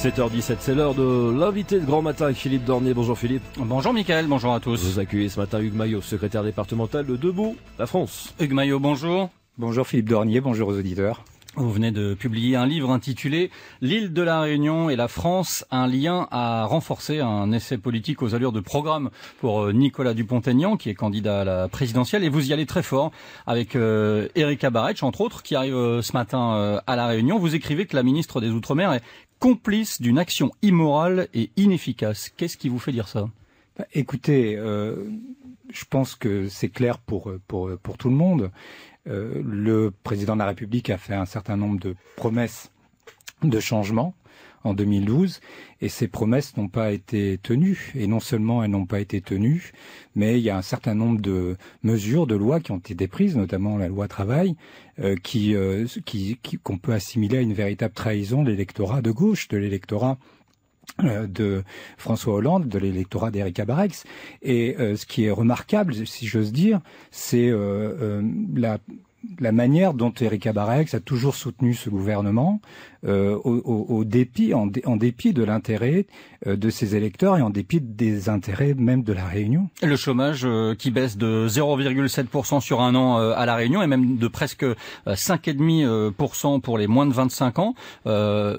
7h17, c'est l'heure de l'invité de grand matin, Philippe Dornier. Bonjour Philippe. Bonjour michael bonjour à tous. Vous accueillez ce matin Hugues Maillot, secrétaire départemental de Debout, la France. Hugues Maillot, bonjour. Bonjour Philippe Dornier, bonjour aux auditeurs. Vous venez de publier un livre intitulé L'île de la Réunion et la France, un lien à renforcer, un essai politique aux allures de programme pour euh, Nicolas Dupont-Aignan, qui est candidat à la présidentielle. Et vous y allez très fort avec Erika euh, entre autres, qui arrive euh, ce matin à la Réunion. Vous écrivez que la ministre des Outre-mer est complice d'une action immorale et inefficace. Qu'est-ce qui vous fait dire ça bah, Écoutez, euh, je pense que c'est clair pour, pour, tout le monde. Euh, le président de la République a fait un certain nombre de promesses de changement en 2012 et ces promesses n'ont pas été tenues. Et non seulement elles n'ont pas été tenues, mais il y a un certain nombre de mesures, de lois qui ont été prises, notamment la loi travail, euh, euh, qui qu'on peut assimiler à une véritable trahison de l'électorat de gauche, de l'électorat euh, de François Hollande, de l'électorat d'Éric Abarex. Et ce qui est remarquable, si j'ose dire, c'est la la manière dont Erika Barrex a toujours soutenu ce gouvernement, euh, au, au, au, dépit, en, en dépit de l'intérêt euh, de ses électeurs et en dépit des intérêts même de la Réunion. Le chômage euh, qui baisse de 0,7% sur un an euh, à la Réunion et même de presque 5,5% pour les moins de 25 ans,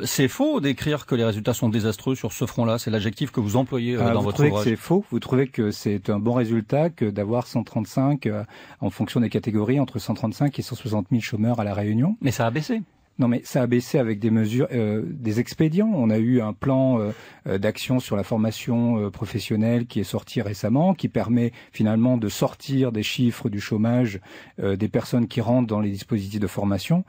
c'est faux d'écrire que les résultats sont désastreux sur ce front-là. C'est l'adjectif que vous employez ah, dans vous votre trouvez Que c'est faux. Vous trouvez que c'est un bon résultat que d'avoir 135 en fonction des catégories entre 135 qui sont 60 000 chômeurs à La Réunion. Mais ça a baissé. Non, mais ça a baissé avec des mesures, euh, des expédients. On a eu un plan euh, euh, d'action sur la formation professionnelle qui est sorti récemment, qui permet finalement de sortir des chiffres du chômage des personnes qui rentrent dans les dispositifs de formation.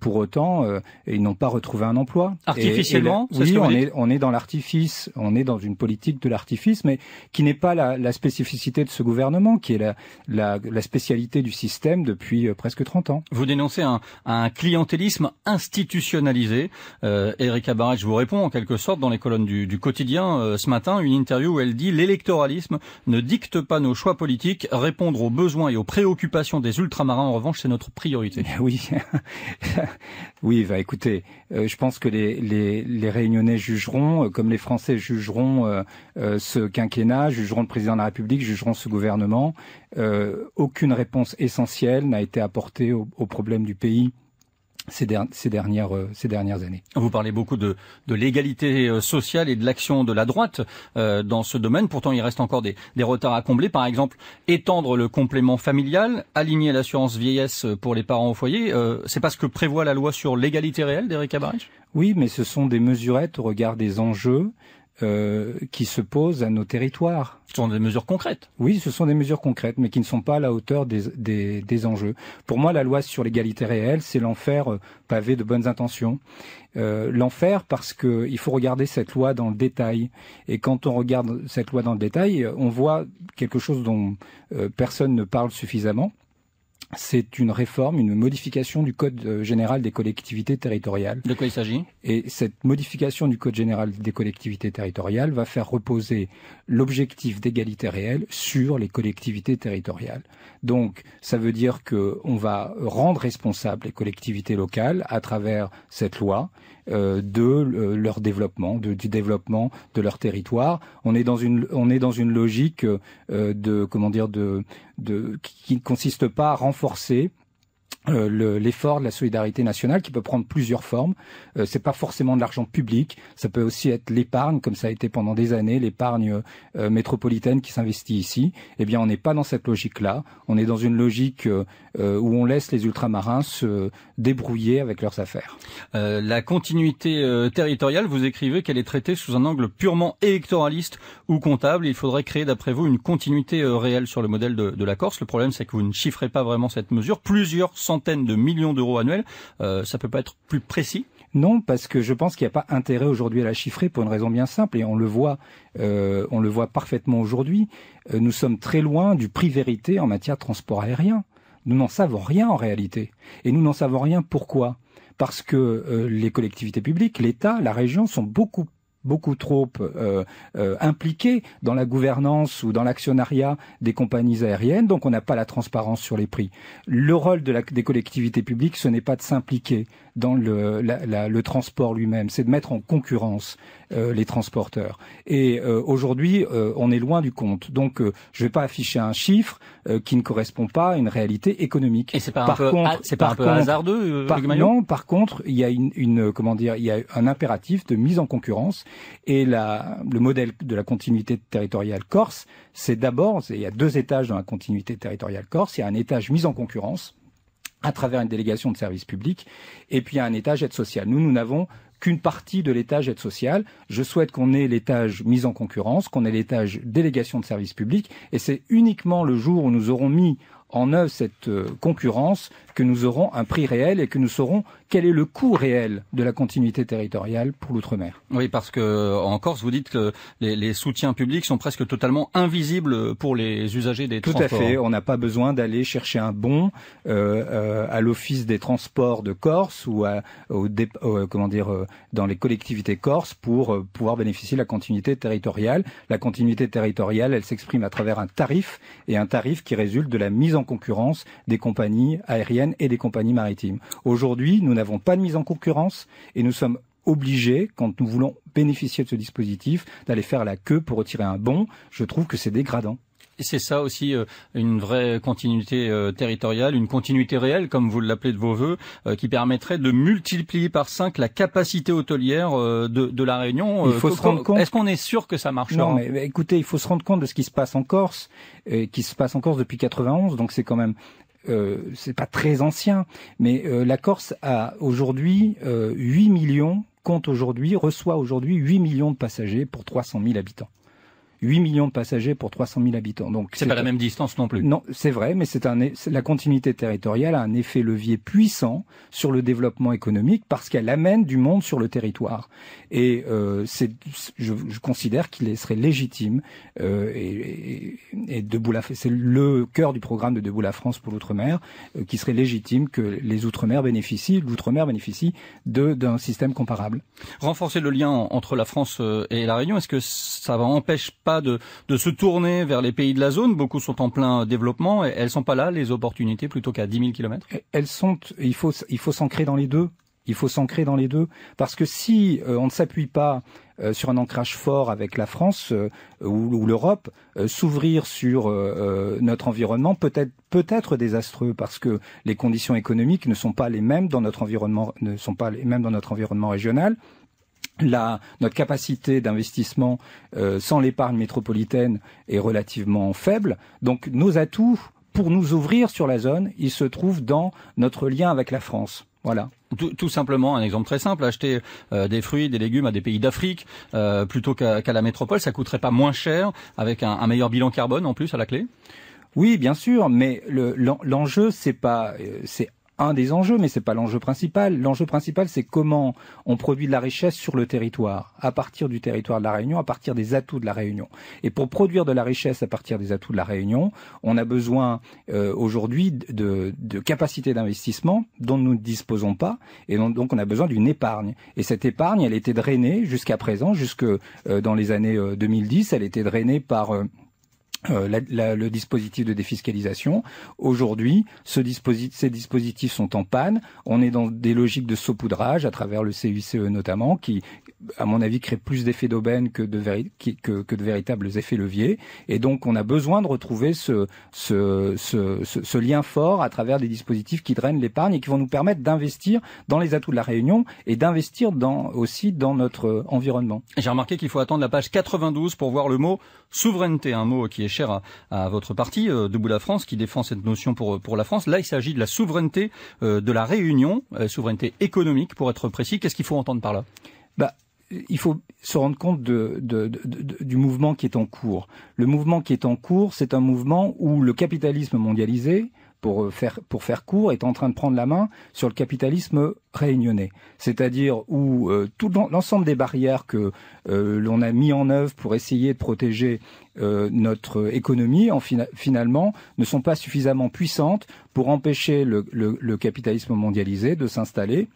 pour autant, ils n'ont pas retrouvé un emploi. Artificiellement Oui, on est, on est dans l'artifice, on est dans une politique de l'artifice, mais qui n'est pas la, la, spécificité de ce gouvernement, qui est la, la, la spécialité du système depuis presque 30 ans. Vous dénoncez un, un clientélisme institutionnalisée. Euh, Erika je vous réponds en quelque sorte dans les colonnes du, quotidien euh, ce matin, une interview où elle dit l'électoralisme ne dicte pas nos choix politiques, répondre aux besoins et aux préoccupations des ultramarins en revanche c'est notre priorité. Eh oui, oui, bah écoutez, euh, je pense que les, les, Réunionnais jugeront, euh, comme les Français jugeront ce quinquennat, jugeront le président de la République, jugeront ce gouvernement. aucune réponse essentielle n'a été apportée aux au problèmes du pays ces, euh, ces, dernières, années. Vous parlez beaucoup de, l'égalité euh, sociale et de l'action de la droite euh, dans ce domaine. Pourtant, il reste encore des, retards à combler. Par exemple, étendre le complément familial, aligner l'assurance vieillesse pour les parents au foyer. C'est pas ce que prévoit la loi sur l'égalité réelle d'Éric Abarich Oui, mais ce sont des mesurettes au regard des enjeux. Euh, qui se posent à nos territoires. Ce sont des mesures concrètes. Oui, ce sont des mesures concrètes, mais qui ne sont pas à la hauteur des, des, enjeux. Pour moi, la loi sur l'égalité réelle, c'est l'enfer euh, pavé de bonnes intentions. Euh, l'enfer parce qu'il faut regarder cette loi dans le détail. Et quand on regarde cette loi dans le détail, on voit quelque chose dont personne ne parle suffisamment, c'est une réforme, une modification du Code euh, général des collectivités territoriales. De quoi il s'agit Et cette modification du Code général des collectivités territoriales va faire reposer l'objectif d'égalité réelle sur les collectivités territoriales. Donc, ça veut dire qu'on va rendre responsables les collectivités locales à travers cette loi euh, de euh, leur développement, du développement de leur territoire. On est dans une, on est dans une logique de, comment dire, de de, qui ne consiste pas à renforcer euh, l'effort de la solidarité nationale qui peut prendre plusieurs formes. Euh, c'est pas forcément de l'argent public, ça peut aussi être l'épargne, comme ça a été pendant des années, l'épargne euh, métropolitaine qui s'investit ici. Eh bien, on n'est pas dans cette logique-là. On est dans une logique euh, euh, où on laisse les ultramarins se débrouiller avec leurs affaires. la continuité territoriale, vous écrivez qu'elle est traitée sous un angle purement électoraliste ou comptable. Il faudrait créer, d'après vous, une continuité réelle sur le modèle de, de la Corse. Le problème, c'est que vous ne chiffrez pas vraiment cette mesure. Plusieurs centaines de millions d'euros annuels. ça euh, ça peut pas être plus précis non, parce que je pense qu'il n'y a pas intérêt aujourd'hui à la chiffrer pour une raison bien simple, et on le voit, euh, on le voit parfaitement aujourd'hui. Euh, nous sommes très loin du prix vérité en matière de transport aérien. Nous n'en savons rien en réalité, et nous n'en savons rien pourquoi parce que les collectivités publiques, l'État, la région sont beaucoup beaucoup trop euh, euh impliqués dans la gouvernance ou dans l'actionnariat des compagnies aériennes, donc on n'a pas la transparence sur les prix. Le rôle des collectivités publiques, ce n'est pas de s'impliquer dans le, transport lui-même, c'est de mettre en concurrence euh, les transporteurs. Et euh, aujourd'hui, on est loin du compte. Donc, je ne vais pas afficher un chiffre qui ne correspond pas à une réalité économique. Et c'est pas par c'est pas un peu hasardeux, Non, par contre, il a comment dire, il y a un impératif de mise en concurrence et le modèle de la continuité territoriale corse, c'est d'abord, il y a deux étages dans la continuité territoriale corse. Il y a un étage mis en concurrence à travers une délégation de services publics, et puis il y a un étage aide sociale. Nous, nous n'avons qu'une partie de l'étage aide sociale. Je souhaite qu'on ait l'étage mise en concurrence, qu'on ait l'étage délégation de services publics, et c'est uniquement le jour où nous aurons mis en œuvre cette euh, concurrence que nous aurons un prix réel et que nous saurons quel est le coût réel de la continuité territoriale pour l'outre-mer. Oui, parce que en Corse, vous dites que les, les, soutiens publics sont presque totalement invisibles pour les usagers des transports. Tout à fait. On n'a pas besoin d'aller chercher un bon euh, euh, à l'office des transports de Corse ou à, au comment dire euh, dans les collectivités corse pour euh, pouvoir bénéficier de la continuité territoriale. La continuité territoriale, elle s'exprime à travers un tarif et un tarif qui résulte de la mise en en concurrence des compagnies aériennes et des compagnies maritimes. Aujourd'hui, nous n'avons pas de mise en concurrence et nous sommes obligés, quand nous voulons bénéficier de ce dispositif, d'aller faire la queue pour retirer un bon. Je trouve que c'est dégradant c'est ça aussi euh, une vraie continuité euh, territoriale, une continuité réelle, comme vous l'appelez de vos voeux, euh, qui permettrait de multiplier par cinq la capacité hôtelière de, la Réunion. faut Est-ce qu'on est sûr que ça marche Non, mais écoutez, il faut se rendre compte de ce qui se passe en Corse, qui se passe en Corse depuis 91, donc c'est quand même c'est pas très ancien, mais la Corse a aujourd'hui 8 millions, compte aujourd'hui, reçoit aujourd'hui 8 millions de passagers pour 300 000 habitants. 8 millions de passagers pour 300 000 habitants. Donc c'est pas la même distance non plus. Non, c'est vrai, mais c'est un la continuité territoriale a un effet levier puissant sur le développement économique parce qu'elle amène du monde sur le territoire. Et euh, c'est, je, je, considère qu'il serait légitime euh, et, et, et debout la c'est le cœur du programme de Debout la France pour l'outre-mer, euh, qui serait légitime que les outre-mer bénéficient, l'outre-mer bénéficie de d'un système comparable. Renforcer le lien entre la France euh, et la Réunion, est-ce que ça va empêcher pas de, se tourner vers les pays de la zone. Beaucoup sont en plein développement. Et elles sont pas là, les opportunités, plutôt qu'à 10 000 kilomètres Elles sont, il faut, il faut s'ancrer dans les deux. Il faut s'ancrer dans les deux. Parce que si euh, on ne s'appuie pas euh, sur un ancrage fort avec la France euh, ou, l'Europe, s'ouvrir sur notre environnement peut être peut-être désastreux parce que les conditions économiques ne sont pas les mêmes dans notre environnement ne sont pas les mêmes dans notre environnement régional. La, notre capacité d'investissement euh, sans l'épargne métropolitaine est relativement faible. Donc nos atouts pour nous ouvrir sur la zone, ils se trouvent dans notre lien avec la France. Voilà. Tout, simplement, un exemple très simple, acheter euh, des fruits, des légumes à des pays d'Afrique euh, plutôt qu'à la métropole, ça coûterait pas moins cher avec un, meilleur bilan carbone en plus à la clé oui, bien sûr, mais l'enjeu, c'est pas, c'est un des enjeux, mais ce n'est pas l'enjeu principal. L'enjeu principal, c'est comment on produit de la richesse sur le territoire, à partir du territoire de la Réunion, à partir des atouts de la Réunion. Et pour produire de la richesse à partir des atouts de la Réunion, on a besoin euh, aujourd'hui de, capacités d'investissement dont nous ne disposons pas, et donc, on a besoin d'une épargne. Et cette épargne, elle était drainée jusqu'à présent, jusque euh, dans les années 2010, euh, elle était drainée par euh, le dispositif de défiscalisation. Aujourd'hui, ce dispositif, ces dispositifs sont en panne. On est dans des logiques de saupoudrage à travers le CICE notamment, qui, à mon avis, crée plus d'effets d'aubaine que de, que, de véritables effets leviers. Et donc, on a besoin de retrouver ce, ce, ce, ce, lien fort à travers des dispositifs qui drainent l'épargne et qui vont nous permettre d'investir dans les atouts de la Réunion et d'investir dans, aussi dans notre environnement. J'ai remarqué qu'il faut attendre la page 92 pour voir le mot souveraineté, un mot qui est cher à, votre parti, euh, Debout la France, qui défend cette notion pour, la France. Là, il s'agit de la souveraineté euh, de la Réunion, euh, souveraineté économique pour être précis. Qu'est-ce qu'il faut entendre par là bah, il faut se rendre compte du mouvement qui est en cours. Le mouvement qui est en cours, c'est un mouvement où le capitalisme mondialisé, pour euh, faire, pour faire court, est en train de prendre la main sur le capitalisme réunionnais, c'est-à-dire où euh, tout l'ensemble des barrières que euh, l'on a mis en œuvre pour essayer de protéger notre économie, en finalement, ne sont pas suffisamment puissantes pour empêcher le capitalisme mondialisé de s'installer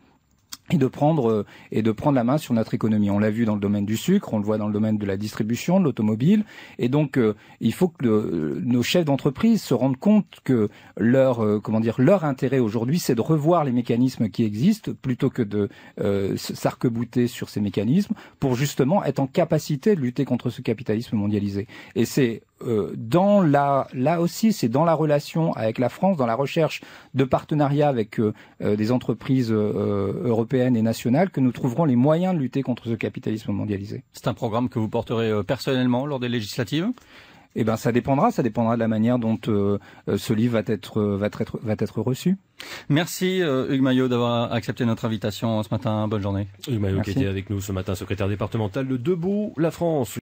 et de prendre euh, et de prendre la main sur notre économie. On l'a vu dans le domaine du sucre, on le voit dans le domaine de la distribution, de l'automobile et donc euh, il faut que euh, nos chefs d'entreprise se rendent compte que leur comment dire leur intérêt aujourd'hui, c'est de revoir les mécanismes qui existent plutôt que de euh, sarc sur ces mécanismes pour justement être en capacité de lutter contre ce capitalisme mondialisé. Et c'est euh, dans la, là aussi, c'est dans la relation avec la France, dans la recherche de partenariats avec euh, euh, des entreprises européennes et nationales que nous trouverons les moyens de lutter contre ce capitalisme mondialisé. C'est un programme que vous porterez personnellement lors des législatives eh ben, ça dépendra, ça dépendra de la manière dont ce livre va être va être va être reçu. Merci euh, Hugues Maillot d'avoir accepté notre invitation ce matin. Bonne journée. Hugues Maillot qui était avec nous ce matin, secrétaire départemental de Debout la France.